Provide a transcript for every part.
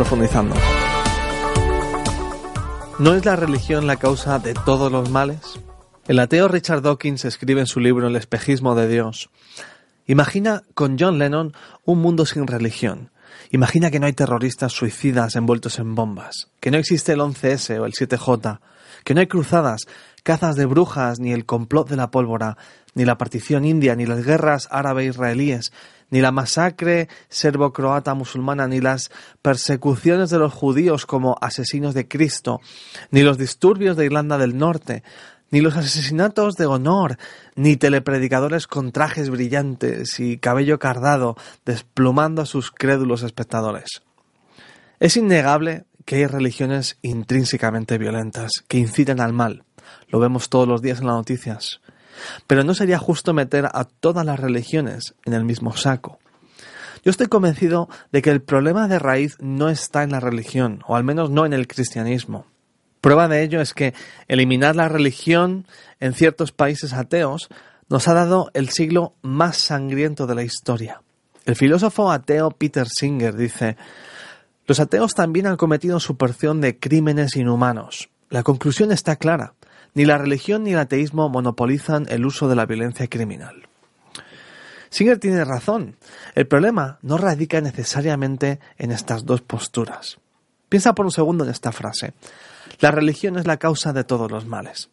profundizando. ¿No es la religión la causa de todos los males? El ateo Richard Dawkins escribe en su libro El espejismo de Dios. Imagina con John Lennon un mundo sin religión. Imagina que no hay terroristas suicidas envueltos en bombas, que no existe el 11S o el 7J, que no hay cruzadas, cazas de brujas, ni el complot de la pólvora, ni la partición india, ni las guerras árabe-israelíes, ni la masacre serbo-croata musulmana, ni las persecuciones de los judíos como asesinos de Cristo, ni los disturbios de Irlanda del Norte, ni los asesinatos de honor, ni telepredicadores con trajes brillantes y cabello cardado desplumando a sus crédulos espectadores. Es innegable que hay religiones intrínsecamente violentas, que incitan al mal. Lo vemos todos los días en las noticias. Pero no sería justo meter a todas las religiones en el mismo saco. Yo estoy convencido de que el problema de raíz no está en la religión, o al menos no en el cristianismo. Prueba de ello es que eliminar la religión en ciertos países ateos nos ha dado el siglo más sangriento de la historia. El filósofo ateo Peter Singer dice, los ateos también han cometido su porción de crímenes inhumanos. La conclusión está clara. Ni la religión ni el ateísmo monopolizan el uso de la violencia criminal. Singer tiene razón. El problema no radica necesariamente en estas dos posturas. Piensa por un segundo en esta frase. La religión es la causa de todos los males.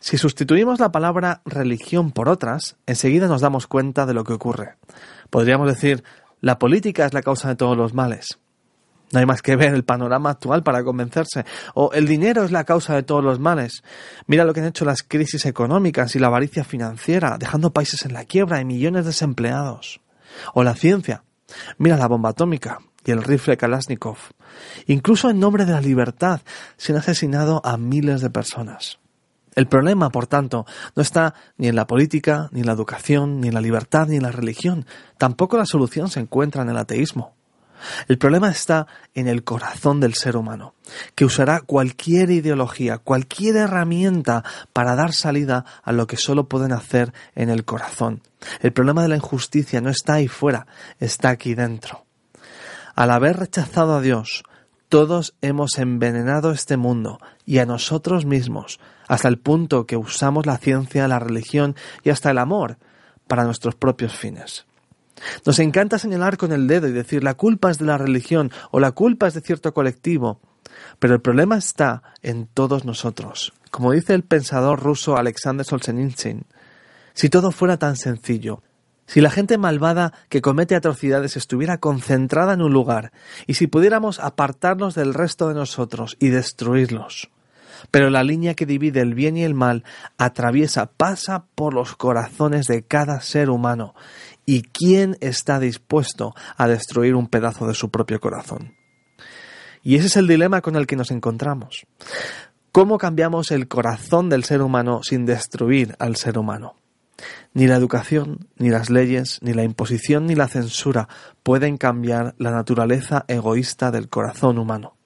Si sustituimos la palabra religión por otras, enseguida nos damos cuenta de lo que ocurre. Podríamos decir, la política es la causa de todos los males. No hay más que ver el panorama actual para convencerse. O el dinero es la causa de todos los males. Mira lo que han hecho las crisis económicas y la avaricia financiera, dejando países en la quiebra y millones de desempleados. O la ciencia. Mira la bomba atómica y el rifle Kalashnikov. Incluso en nombre de la libertad se han asesinado a miles de personas. El problema, por tanto, no está ni en la política, ni en la educación, ni en la libertad, ni en la religión. Tampoco la solución se encuentra en el ateísmo. El problema está en el corazón del ser humano, que usará cualquier ideología, cualquier herramienta para dar salida a lo que solo pueden hacer en el corazón. El problema de la injusticia no está ahí fuera, está aquí dentro. Al haber rechazado a Dios, todos hemos envenenado este mundo y a nosotros mismos, hasta el punto que usamos la ciencia, la religión y hasta el amor para nuestros propios fines. Nos encanta señalar con el dedo y decir la culpa es de la religión o la culpa es de cierto colectivo, pero el problema está en todos nosotros. Como dice el pensador ruso Alexander Solzhenitsyn, si todo fuera tan sencillo, si la gente malvada que comete atrocidades estuviera concentrada en un lugar, y si pudiéramos apartarnos del resto de nosotros y destruirlos. Pero la línea que divide el bien y el mal atraviesa, pasa por los corazones de cada ser humano, ¿Y quién está dispuesto a destruir un pedazo de su propio corazón? Y ese es el dilema con el que nos encontramos. ¿Cómo cambiamos el corazón del ser humano sin destruir al ser humano? Ni la educación, ni las leyes, ni la imposición, ni la censura pueden cambiar la naturaleza egoísta del corazón humano.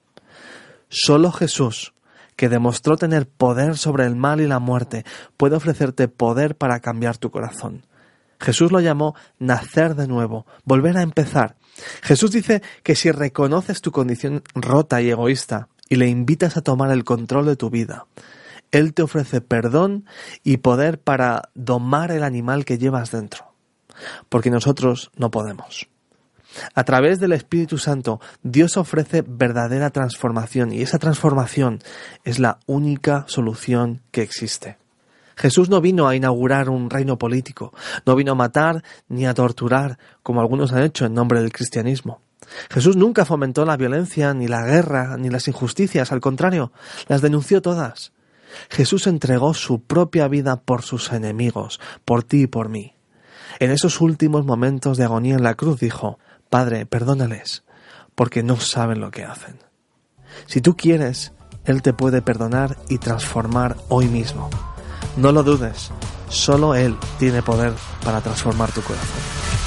Solo Jesús, que demostró tener poder sobre el mal y la muerte, puede ofrecerte poder para cambiar tu corazón. Jesús lo llamó nacer de nuevo, volver a empezar. Jesús dice que si reconoces tu condición rota y egoísta y le invitas a tomar el control de tu vida, Él te ofrece perdón y poder para domar el animal que llevas dentro, porque nosotros no podemos. A través del Espíritu Santo, Dios ofrece verdadera transformación y esa transformación es la única solución que existe. Jesús no vino a inaugurar un reino político, no vino a matar ni a torturar, como algunos han hecho en nombre del cristianismo. Jesús nunca fomentó la violencia, ni la guerra, ni las injusticias, al contrario, las denunció todas. Jesús entregó su propia vida por sus enemigos, por ti y por mí. En esos últimos momentos de agonía en la cruz dijo, Padre, perdónales, porque no saben lo que hacen. Si tú quieres, Él te puede perdonar y transformar hoy mismo. No lo dudes, solo Él tiene poder para transformar tu corazón.